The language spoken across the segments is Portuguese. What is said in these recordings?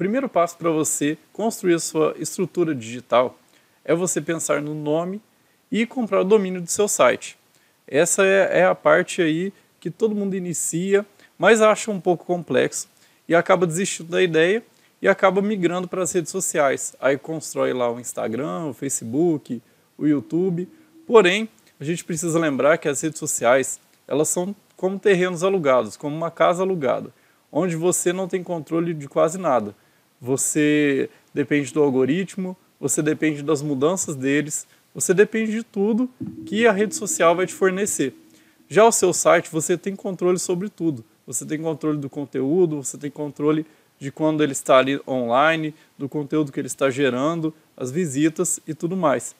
primeiro passo para você construir a sua estrutura digital é você pensar no nome e comprar o domínio do seu site. Essa é, é, a parte aí que todo mundo inicia, mas acha um pouco complexo e acaba desistindo da ideia e acaba migrando para as redes sociais. Aí constrói lá o Instagram, o Facebook, o YouTube. Porém, a gente precisa lembrar que as redes sociais, elas são como terrenos alugados, como uma casa alugada, onde você não tem controle de quase nada você depende do algoritmo, você depende das mudanças deles, você depende de tudo que a rede social vai te fornecer. Já o seu site, você tem controle sobre tudo. Você tem controle do conteúdo, você tem controle de quando ele está ali online, do conteúdo que ele está gerando, as visitas e tudo mais.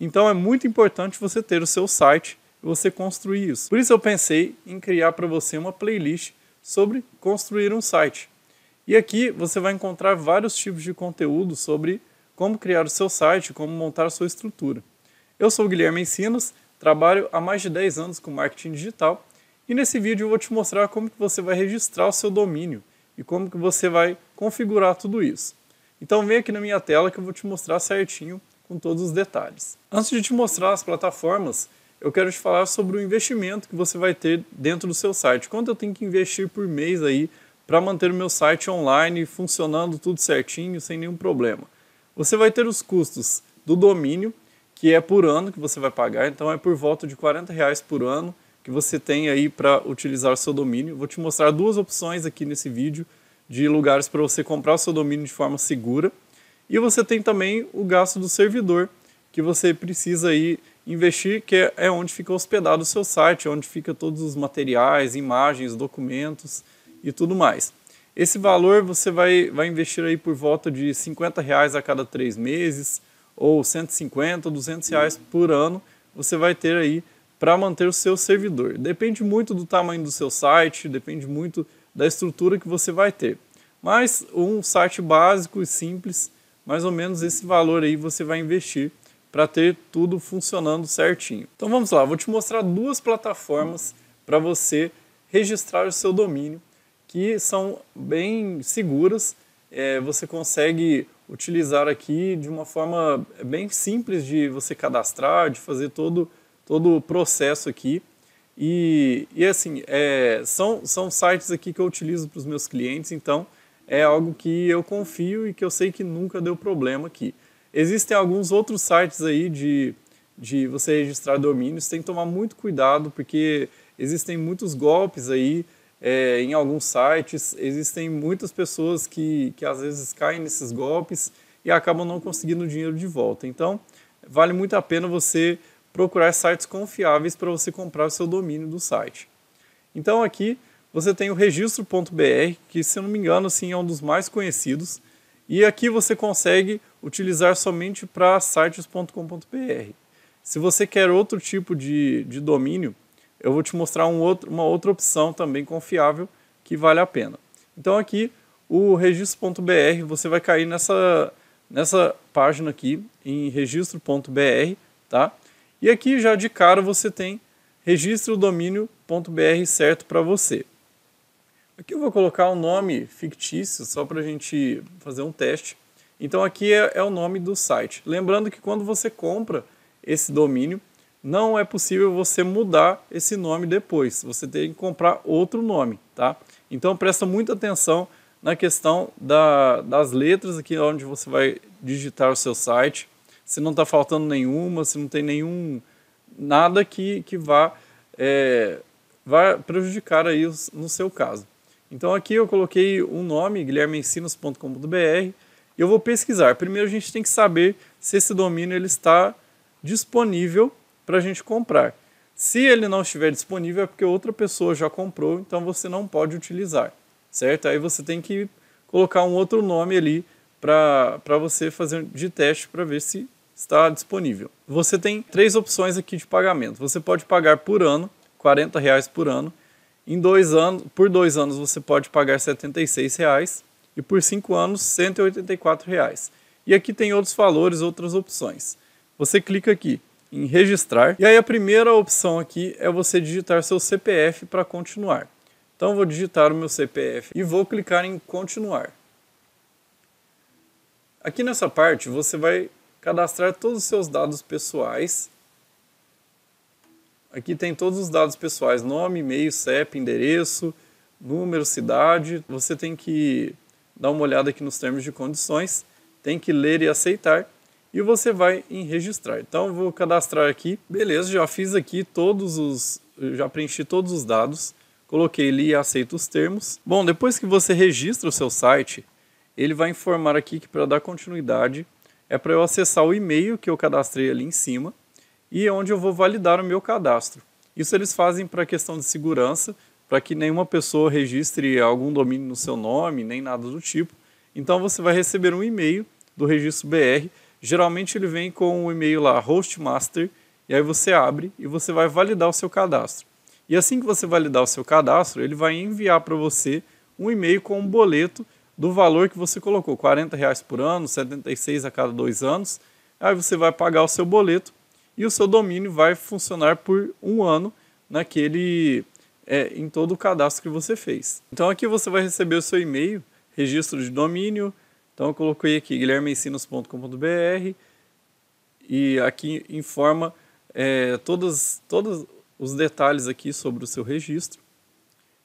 Então é muito importante você ter o seu site e você construir isso. Por isso eu pensei em criar para você uma playlist sobre construir um site. E aqui você vai encontrar vários tipos de conteúdo sobre como criar o seu site, como montar sua estrutura. Eu sou o Guilherme Ensinos, trabalho há mais de 10 anos com marketing digital e nesse vídeo eu vou te mostrar como que você vai registrar o seu domínio e como que você vai configurar tudo isso. Então vem aqui na minha tela que eu vou te mostrar certinho com todos os detalhes. Antes de te mostrar as plataformas, eu quero te falar sobre o investimento que você vai ter dentro do seu site. Quanto eu tenho que investir por mês aí para manter o meu site online funcionando tudo certinho, sem nenhum problema. Você vai ter os custos do domínio, que é por ano que você vai pagar, então é por volta de 40 reais por ano que você tem aí para utilizar o seu domínio. Vou te mostrar duas opções aqui nesse vídeo de lugares para você comprar o seu domínio de forma segura. E você tem também o gasto do servidor, que você precisa aí investir, que é onde fica hospedado o seu site, onde fica todos os materiais, imagens, documentos, e tudo mais. Esse valor você vai, vai investir aí por volta de 50 reais a cada três meses, ou 150, 200 reais por ano você vai ter aí para manter o seu servidor. Depende muito do tamanho do seu site, depende muito da estrutura que você vai ter. Mas um site básico e simples, mais ou menos esse valor aí você vai investir para ter tudo funcionando certinho. Então vamos lá, vou te mostrar duas plataformas para você registrar o seu domínio que são bem seguras. É, você consegue utilizar aqui de uma forma bem simples de você cadastrar, de fazer todo, todo o processo aqui. E, e assim, é, são, são sites aqui que eu utilizo para os meus clientes, então é algo que eu confio e que eu sei que nunca deu problema aqui. Existem alguns outros sites aí de, de você registrar domínios, tem que tomar muito cuidado porque existem muitos golpes aí é, em alguns sites, existem muitas pessoas que, que às vezes caem nesses golpes e acabam não conseguindo o dinheiro de volta. Então, vale muito a pena você procurar sites confiáveis para você comprar o seu domínio do site. Então, aqui você tem o registro.br, que se eu não me engano assim, é um dos mais conhecidos, e aqui você consegue utilizar somente para sites.com.br. Se você quer outro tipo de, de domínio, eu vou te mostrar um outro, uma outra opção também confiável que vale a pena. Então aqui o registro.br, você vai cair nessa, nessa página aqui em registro.br, tá? E aqui já de cara você tem registre domínio.br certo para você. Aqui eu vou colocar um nome fictício só para a gente fazer um teste. Então aqui é, é o nome do site. Lembrando que quando você compra esse domínio, não é possível você mudar esse nome depois. Você tem que comprar outro nome, tá? Então presta muita atenção na questão da, das letras aqui onde você vai digitar o seu site. Se não está faltando nenhuma, se não tem nenhum nada que, que vá, é, vá prejudicar aí os, no seu caso. Então aqui eu coloquei um nome, guilhermeensinos.com.br, e eu vou pesquisar. Primeiro a gente tem que saber se esse domínio ele está disponível para a gente comprar. Se ele não estiver disponível é porque outra pessoa já comprou, então você não pode utilizar, certo? Aí você tem que colocar um outro nome ali para você fazer de teste para ver se está disponível. Você tem três opções aqui de pagamento. Você pode pagar por ano, 40 reais por ano. Em dois anos, por dois anos você pode pagar 76 reais e por cinco anos 184 reais. E aqui tem outros valores, outras opções. Você clica aqui em registrar. E aí a primeira opção aqui é você digitar seu CPF para continuar. Então vou digitar o meu CPF e vou clicar em continuar. Aqui nessa parte você vai cadastrar todos os seus dados pessoais. Aqui tem todos os dados pessoais, nome, e-mail, CEP, endereço, número, cidade. Você tem que dar uma olhada aqui nos termos de condições, tem que ler e aceitar e você vai em registrar. Então vou cadastrar aqui. Beleza, já fiz aqui todos os, já preenchi todos os dados, coloquei ali e aceito os termos. Bom, depois que você registra o seu site, ele vai informar aqui que para dar continuidade é para eu acessar o e-mail que eu cadastrei ali em cima e é onde eu vou validar o meu cadastro. Isso eles fazem para questão de segurança, para que nenhuma pessoa registre algum domínio no seu nome, nem nada do tipo. Então você vai receber um e-mail do registro BR Geralmente ele vem com o e-mail lá, hostmaster, e aí você abre e você vai validar o seu cadastro. E assim que você validar o seu cadastro, ele vai enviar para você um e-mail com um boleto do valor que você colocou, 40 reais por ano, 76 a cada dois anos. Aí você vai pagar o seu boleto e o seu domínio vai funcionar por um ano naquele é, em todo o cadastro que você fez. Então aqui você vai receber o seu e-mail, registro de domínio, então eu coloquei aqui guilhermeensinos.com.br e aqui informa é, todos, todos os detalhes aqui sobre o seu registro.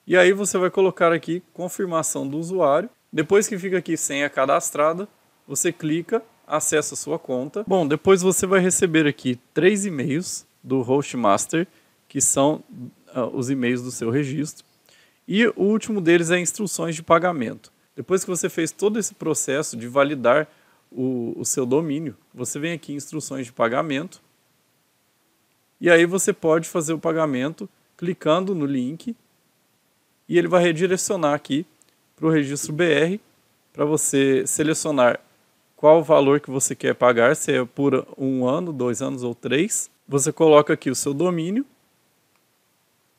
E aí você vai colocar aqui confirmação do usuário. Depois que fica aqui senha cadastrada, você clica, acessa sua conta. Bom, depois você vai receber aqui três e-mails do Hostmaster, que são uh, os e-mails do seu registro. E o último deles é instruções de pagamento. Depois que você fez todo esse processo de validar o, o seu domínio, você vem aqui em instruções de pagamento e aí você pode fazer o pagamento clicando no link e ele vai redirecionar aqui para o registro BR para você selecionar qual o valor que você quer pagar, se é por um ano, dois anos ou três. Você coloca aqui o seu domínio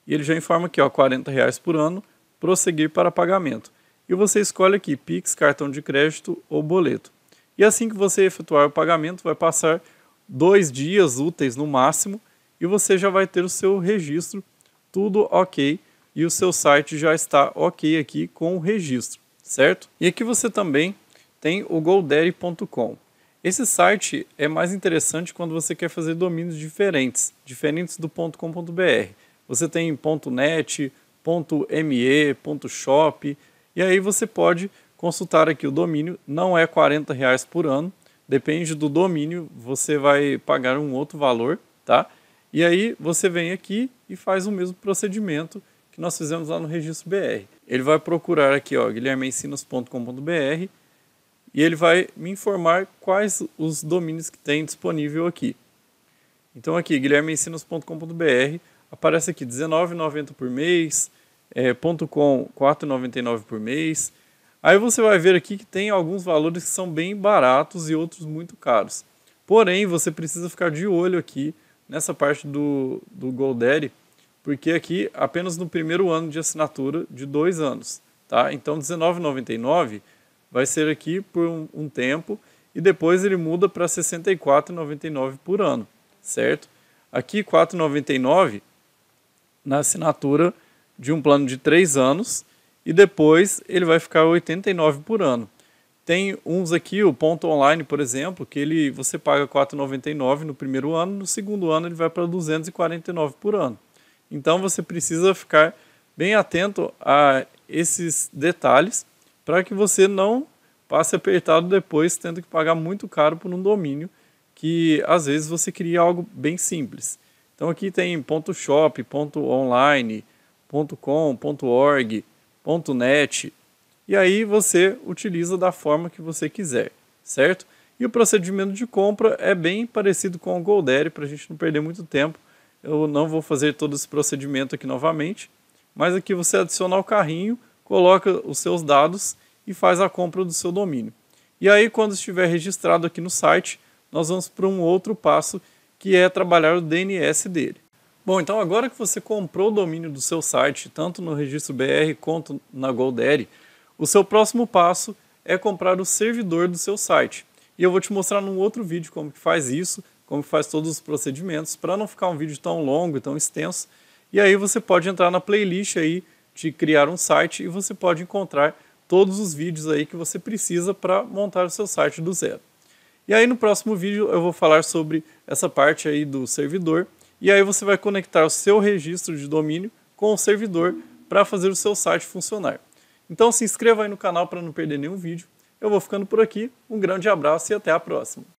e ele já informa aqui, ó, 40 reais por ano, prosseguir para pagamento e você escolhe aqui Pix, cartão de crédito ou boleto. E assim que você efetuar o pagamento, vai passar dois dias úteis no máximo e você já vai ter o seu registro, tudo ok, e o seu site já está ok aqui com o registro, certo? E aqui você também tem o GoDaddy.com. Esse site é mais interessante quando você quer fazer domínios diferentes, diferentes do .com.br. Você tem .net, .me, .shop, e aí você pode consultar aqui o domínio, não é 40 reais por ano, depende do domínio, você vai pagar um outro valor, tá? E aí você vem aqui e faz o mesmo procedimento que nós fizemos lá no Registro BR. Ele vai procurar aqui, ó, guilhermeensinos.com.br e ele vai me informar quais os domínios que tem disponível aqui. Então aqui, guilhermeensinos.com.br, aparece aqui 19,90 por mês, é, .com 4,99 por mês. Aí você vai ver aqui que tem alguns valores que são bem baratos e outros muito caros. Porém, você precisa ficar de olho aqui nessa parte do, do GoDaddy, porque aqui apenas no primeiro ano de assinatura de dois anos. Tá? Então, R$19,99 vai ser aqui por um, um, tempo e depois ele muda para R$64,99 por ano, certo? Aqui, R$4,99 na assinatura de um plano de três anos e depois ele vai ficar 89 por ano. Tem uns aqui, o ponto online, por exemplo, que ele você paga 4,99 no primeiro ano, no segundo ano ele vai para 249 por ano. Então você precisa ficar bem atento a esses detalhes para que você não passe apertado depois tendo que pagar muito caro por um domínio que às vezes você cria algo bem simples. Então aqui tem ponto .shop, ponto .online, .com, .org, .net, e aí você utiliza da forma que você quiser, certo? E o procedimento de compra é bem parecido com o Goldere, para a gente não perder muito tempo. Eu não vou fazer todo esse procedimento aqui novamente, mas aqui você adiciona o carrinho, coloca os seus dados e faz a compra do seu domínio. E aí, quando estiver registrado aqui no site, nós vamos para um outro passo que é trabalhar o DNS dele. Bom, então agora que você comprou o domínio do seu site, tanto no registro BR quanto na GoDaddy, o seu próximo passo é comprar o servidor do seu site. E eu vou te mostrar num outro vídeo como que faz isso, como que faz todos os procedimentos, para não ficar um vídeo tão longo e tão extenso. E aí você pode entrar na playlist aí de criar um site e você pode encontrar todos os vídeos aí que você precisa para montar o seu site do zero. E aí no próximo vídeo eu vou falar sobre essa parte aí do servidor e aí você vai conectar o seu registro de domínio com o servidor para fazer o seu site funcionar. Então se inscreva aí no canal para não perder nenhum vídeo. Eu vou ficando por aqui, um grande abraço e até a próxima.